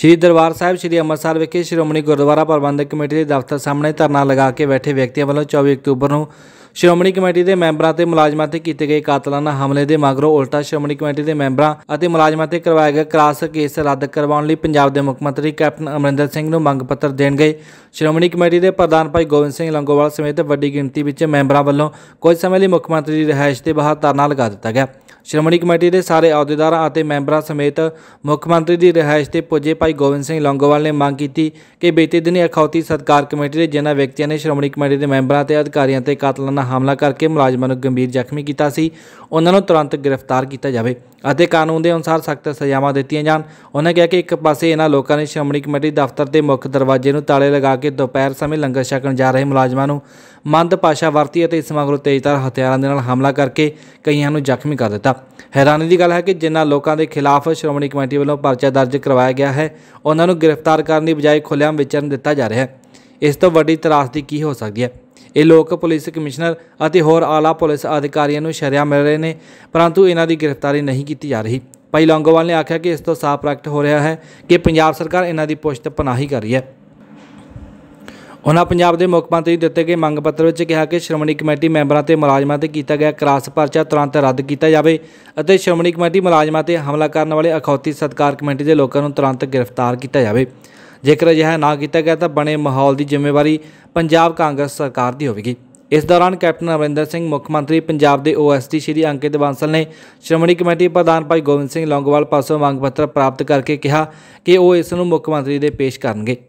ਸ੍ਰੀ ਦਰਬਾਰ ਸਾਹਿਬ ਸ੍ਰੀ ਅੰਮ੍ਰਿਤਸਰ ਵਿਖੇ ਸ਼੍ਰੋਮਣੀ ਗੁਰਦੁਆਰਾ ਪ੍ਰਬੰਧਕ ਕਮੇਟੀ ਦੇ ਦਫ਼ਤਰ ਸਾਹਮਣੇ ਧਰਨਾ ਲਗਾ ਕੇ ਬੈਠੇ ਵਿਅਕਤੀਆਂ ਵੱਲੋਂ 24 ਅਕਤੂਬਰ ਨੂੰ ਸ਼੍ਰੋਮਣੀ ਕਮੇਟੀ ਦੇ ਮੈਂਬਰਾਂ ਤੇ ਮੁਲਾਜ਼ਮਾਂ ਤੇ ਕੀਤੇ ਗਏ ਕਾਤਲਾਨਾ ਹਮਲੇ ਦੇ ਮਗਰੋਂ ਉਲਟਾ ਸ਼੍ਰੋਮਣੀ ਕਮੇਟੀ ਦੇ ਮੈਂਬਰਾਂ ਅਤੇ ਮੁਲਾਜ਼ਮਾਂ ਤੇ ਕਰਵਾਇਆ ਗਿਆ ਕ੍ਰਾਸ ਕੇਸ ਰੱਦ ਕਰਵਾਉਣ ਲਈ ਪੰਜਾਬ ਦੇ ਮੁੱਖ ਮੰਤਰੀ ਕੈਪਟਨ ਅਮਰਿੰਦਰ ਸਿੰਘ ਨੂੰ ਮੰਗ ਪੱਤਰ ਦੇਣ ਗਏ ਸ਼੍ਰੋਮਣੀ ਕਮੇਟੀ ਦੇ ਪ੍ਰਧਾਨ ਭਾਈ ਗੋਬਿੰਦ ਸਿੰਘ ਲੰਗੋਵਾਲ ਸਮੇਤ ਵੱਡੀ ਗਿਣਤੀ ਵਿੱਚ ਮੈਂਬਰਾਂ ਵੱਲੋਂ ਕੁਝ ਸਮੇਂ ਲਈ ਮੁੱਖ ਮੰਤਰੀ ਦੀ ਰਹਿائش ਤੇ ਬਾਹਰ ਧਰਨਾ ਲਗਾ ਦਿੱਤਾ ਗਿਆ ਸ਼੍ਰੋਮਣੀ ਕਮੇਟੀ ਦੇ ਸਾਰੇ ਅਹੁਦੇਦਾਰਾਂ ਅਤੇ ਮੈਂਬਰਾਂ ਸਮੇਤ ਮੁੱਖ ਮੰਤਰੀ ਦੀ ਰਹਿائش ਤੇ ਪੁੱਜੇ ਭਾਈ ਗੋਬਿੰਦ ਸਿੰਘ ਲੰਗੋਵਾਲ ਨੇ ਮੰਗ ਕੀਤੀ ਕਿ ਬੀਤੇ ਦਿਨੀ ਅਖੌਤੀ ਸਤਕਾਰ ਕਮੇਟੀ ਦੇ ਜਿਨ੍ਹਾਂ ਵਿਅਕਤੀਆਂ ਨੇ ਸ਼੍ਰੋਮਣੀ ਕਮੇਟੀ ਦੇ ਮੈਂਬਰਾਂ ਤੇ ਅਧਿਕਾਰੀਆਂ ਤੇ ਕਾਤਲਾਨਾ ਹਮਲਾ ਕਰਕੇ ਮੁਲਾਜ਼ਮਾਂ ਨੂੰ ਗੰਭੀਰ ਜ਼ਖਮੀ ਕੀਤਾ ਸੀ ਉਹਨਾਂ ਨੂੰ ਤੁਰੰਤ ਗ੍ਰਿਫਤਾਰ ਕੀਤਾ ਜਾਵੇ ਅਤੇ ਕਾਨੂੰਨ ਦੇ ਅਨੁਸਾਰ ਸਖਤ ਸਜ਼ਾਵਾਂ ਦਿੱਤੀਆਂ ਜਾਣ ਉਹਨਾਂ ਕਿਹਾ ਕਿ ਇੱਕ ਪਾਸੇ ਇਹਨਾਂ ਲੋਕਾਂ ਨੇ ਸ਼੍ਰੋਮਣੀ ਕਮੇਟੀ ਦਫ਼ਤਰ ਦੇ ਮੁੱਖ ਦਰਵਾਜ਼ੇ ਨੂੰ ਤਾਲੇ ਲਗਾ ਕੇ ਦੁਪਹਿਰ ਸਮੇਂ ਲੰਗਰ ਛਕਣ ਜਾ ਰਹੇ ਮੁਲਾਜ਼ਮਾਂ ਨੂੰ ਮੰਦ ਪਾਸ਼ਾ ਵਰਤੀ ਅਤੇ ਇਸ ਮਗਰੋਂ ਤੇਜ਼ਧਾਰ ਹਥਿਆਰਾਂ ਦੇ ਨਾਲ ਹਮਲਾ ਕਰਕੇ ਕਈਆਂ ਨੂੰ ਜ਼ਖਮੀ ਕਰ ਦਿੱਤਾ ਹੈਰਾਨੀ ਦੀ ਗੱਲ ਹੈ ਕਿ ਜਿਨ੍ਹਾਂ ਲੋਕਾਂ ਦੇ ਖਿਲਾਫ ਸ਼੍ਰੋਮਣੀ ਕਮੇਟੀ ਵੱਲੋਂ ਪਰਚਾ ਦਰਜ ਕਰਵਾਇਆ ਗਿਆ ਹੈ ਉਹਨਾਂ ਨੂੰ ਗ੍ਰਿਫਤਾਰ ਕਰਨ ਦੀ ਬਜਾਏ ਖੁੱਲ੍ਹਿਆਂ ਵਿਚਰਨ ਦਿੱਤਾ ਜਾ ਰਿਹਾ ਹੈ ਇਸ ਤੋਂ ਵੱਡੀ ਤਰਾਸਦੀ ਕੀ ਹੋ ਸਕਦੀ ਹੈ ਇਹ ਲੋਕ ਪੁਲਿਸ ਕਮਿਸ਼ਨਰ ਅਤੇ ਹੋਰ ਆਲਾ ਪੁਲਿਸ ਅਧਿਕਾਰੀਆਂ ਨੂੰ ਸ਼ਰਿਆ ਮਿਲ ਰਹੇ ਨੇ ਪਰੰਤੂ ਇਹਨਾਂ ਦੀ ਗ੍ਰਿਫਤਾਰੀ ਨਹੀਂ ਕੀਤੀ ਜਾ ਰਹੀ ਭਾਈ ਲੌਂਗੋਵਾਲ ਨੇ ਆਖਿਆ ਕਿ ਇਸ ਤੋਂ ਸਾਫ਼ ਪ੍ਰਗਟ ਹੋ ਰਿਹਾ ਹੈ ਕਿ ਪੰਜਾਬ ਸਰਕਾਰ ਇਹਨਾਂ ਦੀ ਪੁਸ਼ਤ ਪਨਾਹੀ ਕਰ ਰਹੀ ਹੈ ਉਹਨਾਂ ਪੰਜਾਬ ਦੇ ਮੁੱਖ ਮੰਤਰੀ ਦਿੱਤੇ ਗਏ ਮੰਗ ਪੱਤਰ ਵਿੱਚ ਕਿਹਾ ਕਿ ਸ਼੍ਰੋਮਣੀ ਕਮੇਟੀ ਮੈਂਬਰਾਂ ਤੇ ਮੁਲਾਜ਼ਮਾਂ ਤੇ ਕੀਤਾ ਗਿਆ ਕਰਾਸ ਪਰਚਾ ਤੁਰੰਤ ਰੱਦ ਕੀਤਾ ਜਾਵੇ ਅਤੇ ਸ਼੍ਰੋਮਣੀ ਕਮੇਟੀ ਮੁਲਾਜ਼ਮਾਂ ਤੇ ਹਮਲਾ ਕਰਨ ਵਾਲੇ ਅਖੌਤੀ ਸਤਕਾਰ ਕਮੇਟੀ ਦੇ ਲੋਕਾਂ ਨੂੰ ਤੁਰੰਤ ਗ੍ਰਿਫਤਾਰ ਕੀਤਾ ਜਾਵੇ ਜੇਕਰ ਅਜਿਹਾ ਨਾ ਕੀਤਾ ਗਿਆ ਤਾਂ ਬਣੇ ਮਾਹੌਲ ਦੀ ਜ਼ਿੰਮੇਵਾਰੀ ਪੰਜਾਬ ਕਾਂਗਰਸ ਸਰਕਾਰ ਦੀ ਹੋਵੇਗੀ ਇਸ ਦੌਰਾਨ ਕੈਪਟਨ ਅਮਰਿੰਦਰ ਸਿੰਘ ਮੁੱਖ ਮੰਤਰੀ ਪੰਜਾਬ ਦੇ ਓਐਸਟੀ ਸ਼੍ਰੀ ਅੰਕਿਤ ਬਾਂਸਲ ਨੇ ਸ਼੍ਰੋਮਣੀ ਕਮੇਟੀ ਪ੍ਰਧਾਨ ਭਾਈ ਗੋਬਿੰਦ ਸਿੰਘ ਲੌਂਗੋਵਾਲ ਪਾਸੋਂ ਮੰਗ ਪੱਤਰ ਪ੍ਰਾਪਤ ਕਰਕੇ ਕਿਹਾ ਕਿ ਉਹ ਇਸ ਨੂੰ ਮੁੱਖ ਮੰਤਰੀ ਦੇ ਪੇਸ਼ ਕਰਨਗੇ